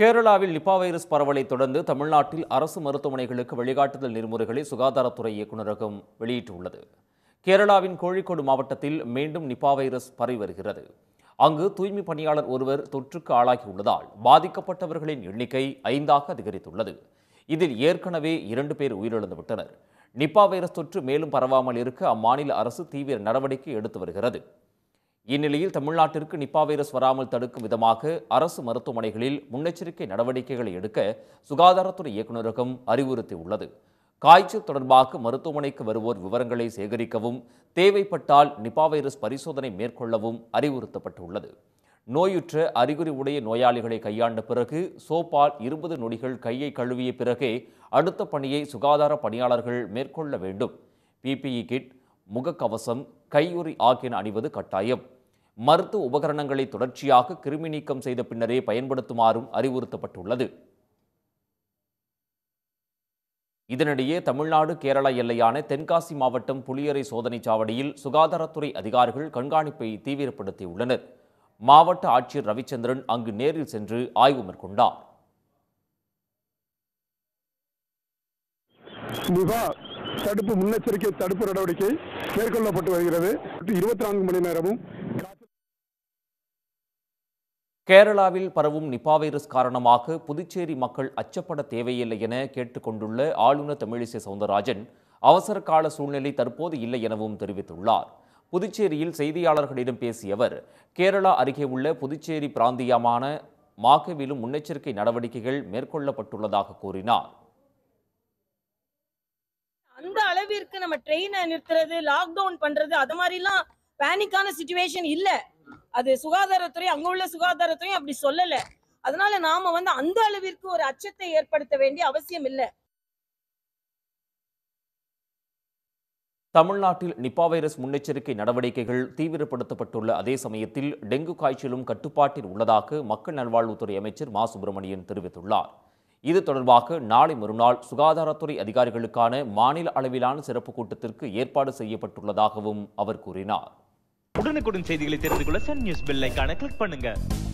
கேரளாவில் Nipah virus பரவலை தொடர்ந்து தமிழ்நாட்டில் அரசு மருத்துவமனைகளுக்கு வழிகாட்டுதல் நெறிமுறைகளை சுகாதாரத்துறை இயக்குநரகம் வெளியிட்டுள்ளது கேரளாவின் கோழிக்கோடு மாவட்டத்தில் மீண்டும் நிபா வைரஸ் பரவி வருகிறது அங்கு தூய்மை பணியாளர் ஒருவர் தொற்றுக்கு ஆளாகியுள்ளதால் பாதிக்கப்பட்டவர்களின் எண்ணிக்கை ஐந்தாக அதிகரித்துள்ளது இதில் ஏற்கனவே இரண்டு பேர் உயிரிழந்துவிட்டனர் நிபா வைரஸ் தொற்று மேலும் பரவாமல் இருக்க அம்மாநில அரசு தீவிர நடவடிக்கை எடுத்து வருகிறது இந்நிலையில் தமிழ்நாட்டிற்கு நிப்பா வைரஸ் வராமல் தடுக்கும் விதமாக அரசு மருத்துவமனைகளில் முன்னெச்சரிக்கை நடவடிக்கைகளை எடுக்க சுகாதாரத்துறை இயக்குநரகம் அறிவுறுத்தியுள்ளது காய்ச்சல் தொடர்பாக மருத்துவமனைக்கு வருவோர் விவரங்களை சேகரிக்கவும் தேவைப்பட்டால் நிபா வைரஸ் பரிசோதனை மேற்கொள்ளவும் அறிவுறுத்தப்பட்டுள்ளது நோயுற்ற அறிகுறி உடைய நோயாளிகளை கையாண்ட பிறகு சோப்பால் இருபது நொடிகள் கையை கழுவிய பிறகே அடுத்த பணியை சுகாதார பணியாளர்கள் மேற்கொள்ள வேண்டும் பிபிஇ கிட் முகக்கவசம் கையுறி ஆகியன அணிவது கட்டாயம் மருத்துவ உபகரணங்களை தொடர்ச்சியாக கிருமி நீக்கம் செய்த பின்னரே பயன்படுத்துமாறும் அறிவுறுத்தப்பட்டுள்ளது இதனிடையே தமிழ்நாடு கேரளா எல்லையான தென்காசி மாவட்டம் புளியரை சோதனை சாவடியில் சுகாதாரத்துறை அதிகாரிகள் கண்காணிப்பை தீவிரப்படுத்தியுள்ளனர் மாவட்ட ஆட்சியர் ரவிச்சந்திரன் அங்கு நேரில் சென்று ஆய்வு மேற்கொண்டார் தடுப்பு முன்னெச்சரிக்கை தடுப்பு நடவடிக்கை மேற்கொள்ளப்பட்டு வருகிறது இருபத்தி நான்கு மணி நேரமும் கேரளாவில் பரவும் நிபா வைரஸ் காரணமாக புதுச்சேரி மக்கள் அச்சப்பட தேவையில்லை என கேட்டுக்கொண்டுள்ள ஆளுநர் தமிழிசை சவுந்தரராஜன் அவசர கால சூழ்நிலை தற்போது இல்லை எனவும் தெரிவித்துள்ளார் புதுச்சேரியில் செய்தியாளர்களிடம் பேசிய அவர் கேரளா அருகே உள்ள புதுச்சேரி பிராந்தியமான மாகவிலும் முன்னெச்சரிக்கை நடவடிக்கைகள் மேற்கொள்ளப்பட்டுள்ளதாக கூறினார் அந்த அளவிற்கு நம்ம ட்ரெயினை நிறுத்துறது லாக்டவுன் பண்றது அது மாதிரிலாம் பேனிக்கான சுச்சுவேஷன் இல்ல அது சுகாதாரத்துறை அங்க உள்ள சுகாதாரத்துறையும் அப்படி சொல்லல அதனால நாம வந்து அந்த அளவிற்கு ஒரு அச்சத்தை ஏற்படுத்த வேண்டிய அவசியம் இல்லை தமிழ்நாட்டில் நிப்பா வைரஸ் முன்னெச்சரிக்கை நடவடிக்கைகள் தீவிரப்படுத்தப்பட்டுள்ள அதே சமயத்தில் டெங்கு காய்ச்சலும் கட்டுப்பாட்டில் உள்ளதாக மக்கள் நல்வாழ்வுத்துறை அமைச்சர் மா சுப்பிரமணியன் தெரிவித்துள்ளார் இது தொடர்பாக நாளை மறுநாள் சுகாதாரத்துறை அதிகாரிகளுக்கான மாநில அளவிலான சிறப்பு கூட்டத்திற்கு ஏற்பாடு செய்யப்பட்டுள்ளதாகவும் அவர் கூறினார் உடனுக்குடன் செய்திகளை தெரிந்து கொள்ள சன் நியூஸ் பெல்லைக்கான கிளிக் பண்ணுங்க